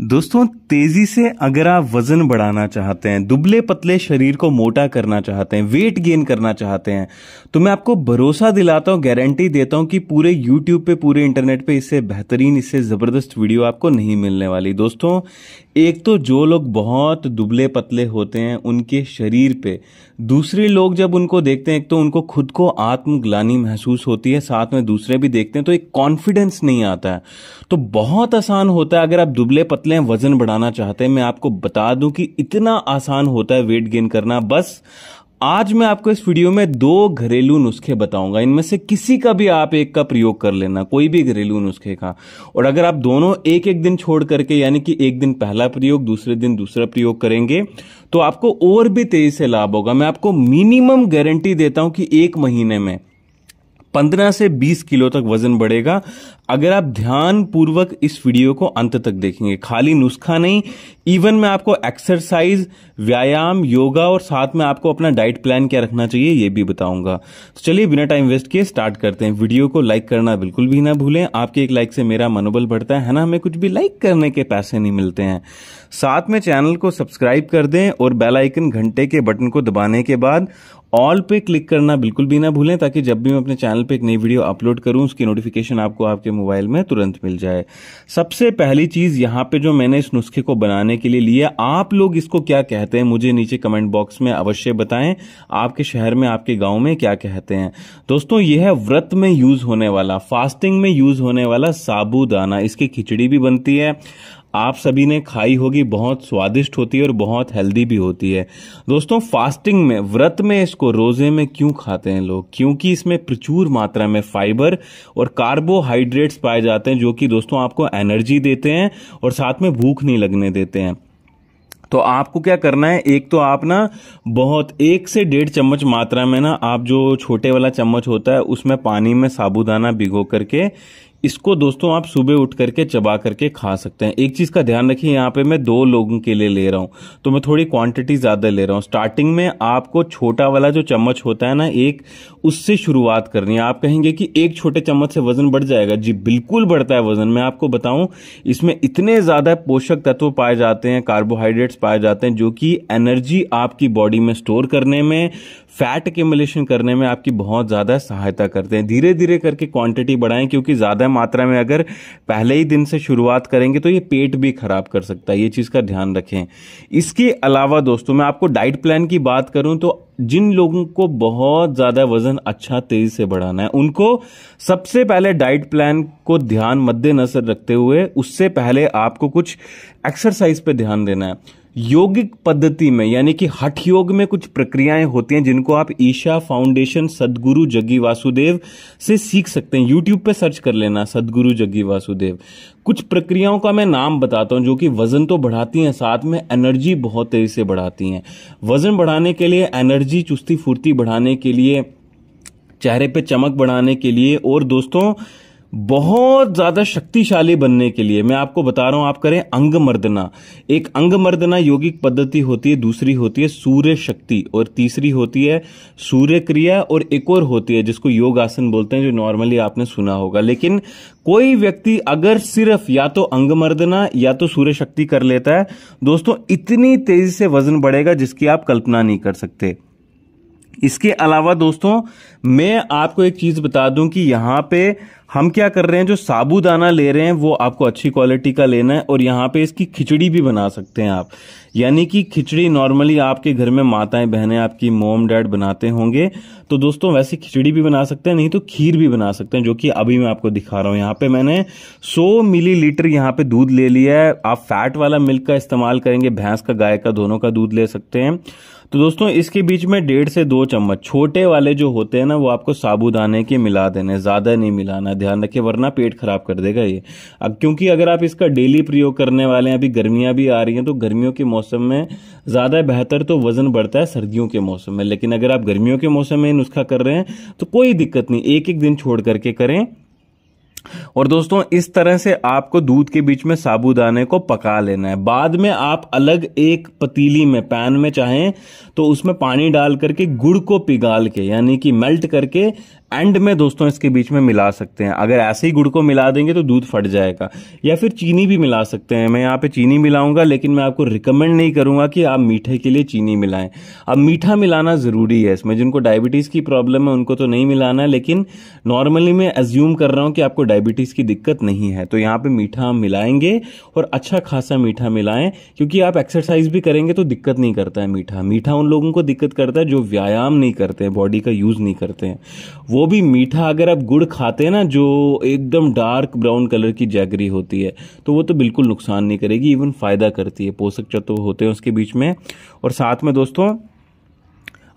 दोस्तों तेजी से अगर आप वजन बढ़ाना चाहते हैं दुबले पतले शरीर को मोटा करना चाहते हैं वेट गेन करना चाहते हैं तो मैं आपको भरोसा दिलाता हूं गारंटी देता हूं कि पूरे यूट्यूब पे पूरे इंटरनेट पे इससे बेहतरीन इससे ज़बरदस्त वीडियो आपको नहीं मिलने वाली दोस्तों एक तो जो लोग बहुत दुबले पतले होते हैं उनके शरीर पे दूसरे लोग जब उनको देखते हैं एक तो उनको खुद को आत्मग्लानी महसूस होती है साथ में दूसरे भी देखते हैं तो एक कॉन्फिडेंस नहीं आता है तो बहुत आसान होता है अगर आप दुबले पतले पतले हैं वजन बढ़ाना चाहते हैं मैं आपको बता दूं कि इतना आसान होता है वेट गेन करना बस आज मैं आपको इस वीडियो में दो घरेलू नुस्खे बताऊंगा इनमें से किसी का भी आप एक का प्रयोग कर लेना कोई भी घरेलू नुस्खे का और अगर आप दोनों एक एक दिन छोड़ करके यानी कि एक दिन पहला प्रयोग दूसरे दिन दूसरा प्रयोग करेंगे तो आपको और भी तेजी से लाभ होगा मैं आपको मिनिमम गारंटी देता हूं कि एक महीने में 15 से 20 किलो तक वजन बढ़ेगा अगर आप ध्यान पूर्वक इस वीडियो को अंत तक देखेंगे खाली नुस्खा नहीं इवन मैं आपको एक्सरसाइज व्यायाम योगा और साथ में आपको अपना डाइट प्लान क्या रखना चाहिए यह भी बताऊंगा तो चलिए बिना टाइम वेस्ट किए स्टार्ट करते हैं वीडियो को लाइक करना बिल्कुल भी ना भूलें आपके एक लाइक से मेरा मनोबल बढ़ता है ना हमें कुछ भी लाइक करने के पैसे नहीं मिलते हैं साथ में चैनल को सब्सक्राइब कर दें और बेलाइकन घंटे के बटन को दबाने के बाद ऑल पे क्लिक करना बिल्कुल भी ना भूलें ताकि जब भी मैं अपने चैनल पे एक नई वीडियो अपलोड करूं उसकी नोटिफिकेशन आपको आपके मोबाइल में तुरंत मिल जाए सबसे पहली चीज़ यहां पे जो मैंने इस नुस्खे को बनाने के लिए लिया आप लोग इसको क्या कहते हैं मुझे नीचे कमेंट बॉक्स में अवश्य बताएं आपके शहर में आपके गाँव में क्या कहते हैं दोस्तों यह है व्रत में यूज़ होने वाला फास्टिंग में यूज़ होने वाला साबुदाना इसकी खिचड़ी भी बनती है आप सभी ने खाई होगी बहुत स्वादिष्ट होती है और बहुत हेल्दी भी होती है दोस्तों फास्टिंग में व्रत में इसको रोजे में क्यों खाते हैं लोग क्योंकि इसमें प्रचुर मात्रा में फाइबर और कार्बोहाइड्रेट्स पाए जाते हैं जो कि दोस्तों आपको एनर्जी देते हैं और साथ में भूख नहीं लगने देते हैं तो आपको क्या करना है एक तो आप ना बहुत एक से डेढ़ चम्मच मात्रा में ना आप जो छोटे वाला चम्मच होता है उसमें पानी में साबुदाना भिगो करके इसको दोस्तों आप सुबह उठ करके चबा करके खा सकते हैं एक चीज़ का ध्यान रखिए यहाँ पे मैं दो लोगों के लिए ले रहा हूँ तो मैं थोड़ी क्वांटिटी ज़्यादा ले रहा हूँ स्टार्टिंग में आपको छोटा वाला जो चम्मच होता है ना एक उससे शुरुआत करनी है आप कहेंगे कि एक छोटे चम्मच से वजन बढ़ जाएगा जी बिल्कुल बढ़ता है वजन मैं आपको बताऊं इसमें इतने ज़्यादा पोषक तत्व पाए जाते हैं कार्बोहाइड्रेट्स पाए जाते हैं जो कि एनर्जी आपकी बॉडी में स्टोर करने में फैट एमुलेशन करने में आपकी बहुत ज़्यादा सहायता करते हैं धीरे धीरे करके क्वांटिटी बढ़ाएं क्योंकि ज़्यादा मात्रा में अगर पहले ही दिन से शुरुआत करेंगे तो ये पेट भी खराब कर सकता है ये चीज़ का ध्यान रखें इसके अलावा दोस्तों मैं आपको डाइट प्लान की बात करूं तो जिन लोगों को बहुत ज़्यादा वजन अच्छा तेज़ी से बढ़ाना है उनको सबसे पहले डाइट प्लान को ध्यान मद्देनजर रखते हुए उससे पहले आपको कुछ एक्सरसाइज पे ध्यान देना है योगिक पद्धति में यानी कि हठ योग में कुछ प्रक्रियाएं होती हैं जिनको आप ईशा फाउंडेशन सदगुरु जग्गी वासुदेव से सीख सकते हैं यूट्यूब पे सर्च कर लेना सदगुरु जग्गी वासुदेव कुछ प्रक्रियाओं का मैं नाम बताता हूं जो कि वजन तो बढ़ाती हैं साथ में एनर्जी बहुत तेजी से बढ़ाती हैं वजन बढ़ाने के लिए एनर्जी चुस्ती फुर्ती बढ़ाने के लिए चेहरे पे चमक बढ़ाने के लिए और दोस्तों बहुत ज्यादा शक्तिशाली बनने के लिए मैं आपको बता रहा हूं आप करें अंग मर्दना एक अंग मर्दना योगिक पद्धति होती है दूसरी होती है सूर्य शक्ति और तीसरी होती है सूर्य क्रिया और एक और होती है जिसको योग आसन बोलते हैं जो नॉर्मली आपने सुना होगा लेकिन कोई व्यक्ति अगर सिर्फ या तो अंग मर्दना या तो सूर्य शक्ति कर लेता है दोस्तों इतनी तेजी से वजन बढ़ेगा जिसकी आप कल्पना नहीं कर सकते इसके अलावा दोस्तों मैं आपको एक चीज़ बता दूं कि यहाँ पे हम क्या कर रहे हैं जो साबूदाना ले रहे हैं वो आपको अच्छी क्वालिटी का लेना है और यहाँ पे इसकी खिचड़ी भी बना सकते हैं आप यानी कि खिचड़ी नॉर्मली आपके घर में माताएं बहनें आपकी मोम डैड बनाते होंगे तो दोस्तों वैसे खिचड़ी भी बना सकते हैं नहीं तो खीर भी बना सकते हैं जो कि अभी मैं आपको दिखा रहा हूँ यहाँ पे मैंने सौ मिली लीटर यहाँ पे दूध ले लिया है आप फैट वाला मिल्क का इस्तेमाल करेंगे भैंस का गाय का दोनों का दूध ले सकते हैं तो दोस्तों इसके बीच में डेढ़ से दो चम्मच छोटे वाले जो होते हैं ना वो आपको साबुदाने के मिला देने ज़्यादा नहीं मिलाना ध्यान रखे वरना पेट खराब कर देगा ये अब क्योंकि अगर आप इसका डेली प्रयोग करने वाले हैं अभी गर्मियां भी आ रही हैं तो गर्मियों के मौसम में ज़्यादा बेहतर तो वज़न बढ़ता है सर्दियों के मौसम में लेकिन अगर आप गर्मियों के मौसम में नुस्खा कर रहे हैं तो कोई दिक्कत नहीं एक एक दिन छोड़ करके करें और दोस्तों इस तरह से आपको दूध के बीच में साबूदाने को पका लेना है बाद में आप अलग एक पतीली में पैन में चाहें तो उसमें पानी डाल करके गुड़ को पिघाल के यानी कि मेल्ट करके एंड में दोस्तों इसके बीच में मिला सकते हैं अगर ऐसे ही गुड़ को मिला देंगे तो दूध फट जाएगा या फिर चीनी भी मिला सकते हैं मैं यहाँ पे चीनी मिलाऊंगा लेकिन मैं आपको रिकमेंड नहीं करूंगा कि आप मीठे के लिए चीनी मिलाएं अब मीठा मिलाना ज़रूरी है इसमें जिनको डायबिटीज़ की प्रॉब्लम है उनको तो नहीं मिलाना है लेकिन नॉर्मली मैं एज्यूम कर रहा हूँ कि आपको डायबिटीज़ की दिक्कत नहीं है तो यहाँ पर मीठा मिलाएंगे और अच्छा खासा मीठा मिलाएं क्योंकि आप एक्सरसाइज भी करेंगे तो दिक्कत नहीं करता है मीठा मीठा उन लोगों को दिक्कत करता है जो व्यायाम नहीं करते हैं बॉडी का यूज़ नहीं करते हैं वो भी मीठा अगर आप गुड़ खाते हैं ना जो एकदम डार्क ब्राउन कलर की जैगरी होती है तो वो तो बिल्कुल नुकसान नहीं करेगी इवन फ़ायदा करती है पोषक तत्व होते हैं उसके बीच में और साथ में दोस्तों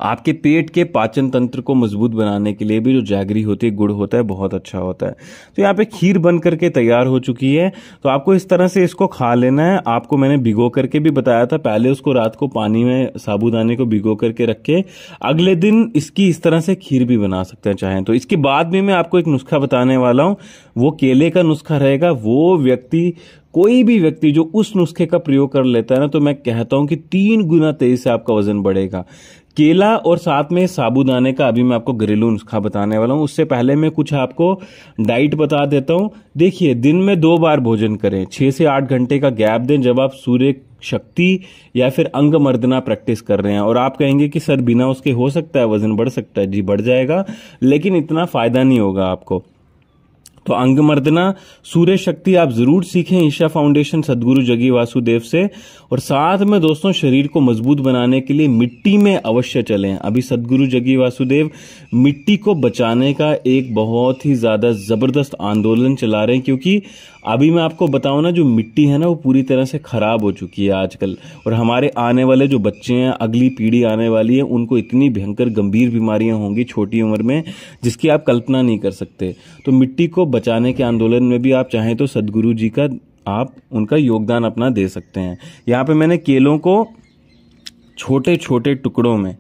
आपके पेट के पाचन तंत्र को मजबूत बनाने के लिए भी जो जागरी होती है गुड़ होता है बहुत अच्छा होता है तो यहाँ पे खीर बन करके तैयार हो चुकी है तो आपको इस तरह से इसको खा लेना है आपको मैंने भिगो करके भी बताया था पहले उसको रात को पानी में साबुदाने को भिगो करके रख के अगले दिन इसकी इस तरह से खीर भी बना सकते हैं चाहें तो इसके बाद में मैं आपको एक नुस्खा बताने वाला हूँ वो केले का नुस्खा रहेगा वो व्यक्ति कोई भी व्यक्ति जो उस नुस्खे का प्रयोग कर लेता है ना तो मैं कहता हूं कि तीन गुना तेजी से आपका वजन बढ़ेगा केला और साथ में साबूदाने का अभी मैं आपको घरेलू नुस्खा बताने वाला हूँ उससे पहले मैं कुछ आपको डाइट बता देता हूँ देखिए दिन में दो बार भोजन करें छः से आठ घंटे का गैप दें जब आप सूर्य शक्ति या फिर अंग मर्दना प्रैक्टिस कर रहे हैं और आप कहेंगे कि सर बिना उसके हो सकता है वजन बढ़ सकता है जी बढ़ जाएगा लेकिन इतना फायदा नहीं होगा आपको तो अंग मर्दना सूर्य शक्ति आप जरूर सीखें ईशा फाउंडेशन सदगुरु जगी वासुदेव से और साथ में दोस्तों शरीर को मजबूत बनाने के लिए मिट्टी में अवश्य चलें अभी सदगुरु जगी वासुदेव मिट्टी को बचाने का एक बहुत ही ज्यादा जबरदस्त आंदोलन चला रहे हैं क्योंकि अभी मैं आपको बताऊँ ना जो मिट्टी है ना वो पूरी तरह से ख़राब हो चुकी है आजकल और हमारे आने वाले जो बच्चे हैं अगली पीढ़ी आने वाली है उनको इतनी भयंकर गंभीर बीमारियाँ होंगी छोटी उम्र में जिसकी आप कल्पना नहीं कर सकते तो मिट्टी को बचाने के आंदोलन में भी आप चाहें तो सदगुरु जी का आप उनका योगदान अपना दे सकते हैं यहाँ पर मैंने केलों को छोटे छोटे टुकड़ों में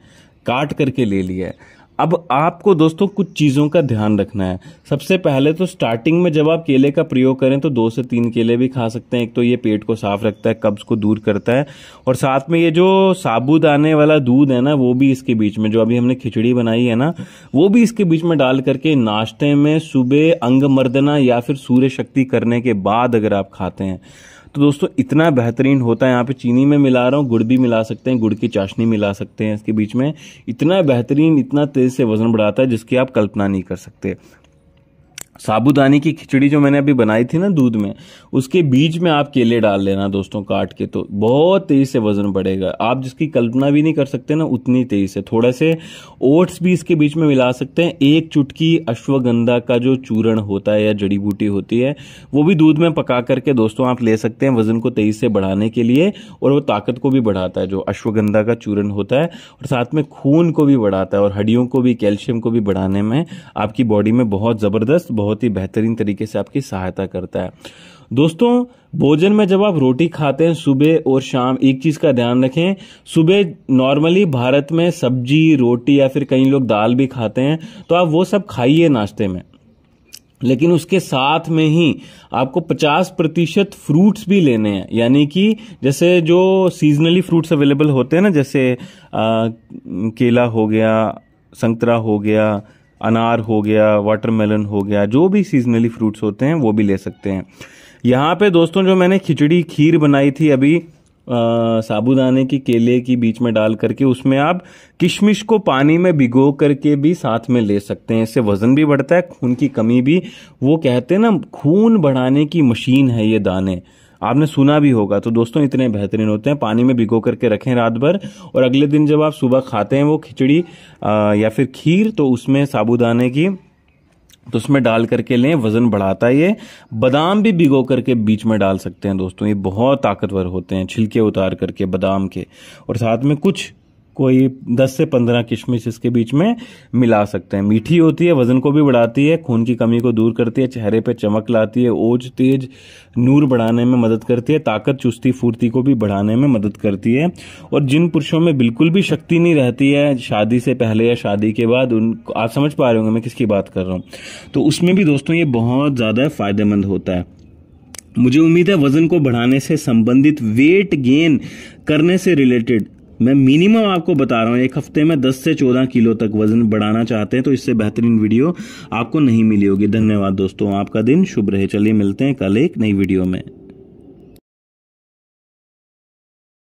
काट करके ले लिया है अब आपको दोस्तों कुछ चीज़ों का ध्यान रखना है सबसे पहले तो स्टार्टिंग में जब आप केले का प्रयोग करें तो दो से तीन केले भी खा सकते हैं एक तो ये पेट को साफ रखता है कब्ज को दूर करता है और साथ में ये जो साबुदाने वाला दूध है ना वो भी इसके बीच में जो अभी हमने खिचड़ी बनाई है ना वो भी इसके बीच में डाल करके नाश्ते में सुबह अंग मर्दना या फिर सूर्य शक्ति करने के बाद अगर आप खाते हैं तो दोस्तों इतना बेहतरीन होता है यहाँ पे चीनी में मिला रहा हूँ गुड़ भी मिला सकते हैं गुड़ की चाशनी मिला सकते हैं इसके बीच में इतना बेहतरीन इतना तेज़ से वज़न बढ़ाता है जिसकी आप कल्पना नहीं कर सकते साबुदानी की खिचड़ी जो मैंने अभी बनाई थी ना दूध में उसके बीच में आप केले डाल लेना दोस्तों काट के तो बहुत तेज़ी से वजन बढ़ेगा आप जिसकी कल्पना भी नहीं कर सकते ना उतनी तेज़ी से थोड़ा से ओट्स भी इसके बीच में मिला सकते हैं एक चुटकी अश्वगंधा का जो चूरण होता है या जड़ी बूटी होती है वो भी दूध में पका करके दोस्तों आप ले सकते हैं वजन को तेज़ी से बढ़ाने के लिए और वो ताकत को भी बढ़ाता है जो अश्वगंधा का चूरण होता है और साथ में खून को भी बढ़ाता है और हड्डियों को भी कैल्शियम को भी बढ़ाने में आपकी बॉडी में बहुत ज़बरदस्त बहुत बहुत ही बेहतरीन तरीके से आपकी सहायता करता है दोस्तों भोजन में जब आप रोटी खाते हैं सुबह और शाम एक चीज़ का ध्यान रखें सुबह नॉर्मली भारत में सब्जी रोटी या फिर कई लोग दाल भी खाते हैं तो आप वो सब खाइए नाश्ते में लेकिन उसके साथ में ही आपको 50 प्रतिशत फ्रूट्स भी लेने हैं यानी कि जैसे जो सीजनली फ्रूट्स अवेलेबल होते हैं ना जैसे आ, केला हो गया संतरा हो गया अनार हो गया वाटरमेलन हो गया जो भी सीजनली फ्रूट्स होते हैं वो भी ले सकते हैं यहाँ पे दोस्तों जो मैंने खिचड़ी खीर बनाई थी अभी आ, साबुदाने की केले की बीच में डाल करके उसमें आप किशमिश को पानी में भिगो करके भी साथ में ले सकते हैं इससे वजन भी बढ़ता है खून की कमी भी वो कहते हैं ना खून बढ़ाने की मशीन है ये दाने आपने सुना भी होगा तो दोस्तों इतने बेहतरीन होते हैं पानी में भिगो करके रखें रात भर और अगले दिन जब आप सुबह खाते हैं वो खिचड़ी या फिर खीर तो उसमें साबुदाने की तो उसमें डाल करके लें वज़न बढ़ाता है ये बादाम भी भिगो करके बीच में डाल सकते हैं दोस्तों ये बहुत ताकतवर होते हैं छिलके उतार करके बादाम के और साथ में कुछ कोई 10 से 15 किशमिश इसके बीच में मिला सकते हैं मीठी होती है वजन को भी बढ़ाती है खून की कमी को दूर करती है चेहरे पे चमक लाती है ओज तेज नूर बढ़ाने में मदद करती है ताकत चुस्ती फुर्ती को भी बढ़ाने में मदद करती है और जिन पुरुषों में बिल्कुल भी शक्ति नहीं रहती है शादी से पहले या शादी के बाद उन आप समझ पा रहे होंगे मैं किसकी बात कर रहा हूँ तो उसमें भी दोस्तों ये बहुत ज़्यादा फायदेमंद होता है मुझे उम्मीद है वजन को बढ़ाने से संबंधित वेट गेन करने से रिलेटेड मैं मिनिमम आपको बता रहा हूँ एक हफ्ते में 10 से 14 किलो तक वजन बढ़ाना चाहते हैं तो इससे बेहतरीन वीडियो आपको नहीं मिली होगी धन्यवाद दोस्तों आपका दिन शुभ रहे चलिए मिलते हैं कल एक नई वीडियो में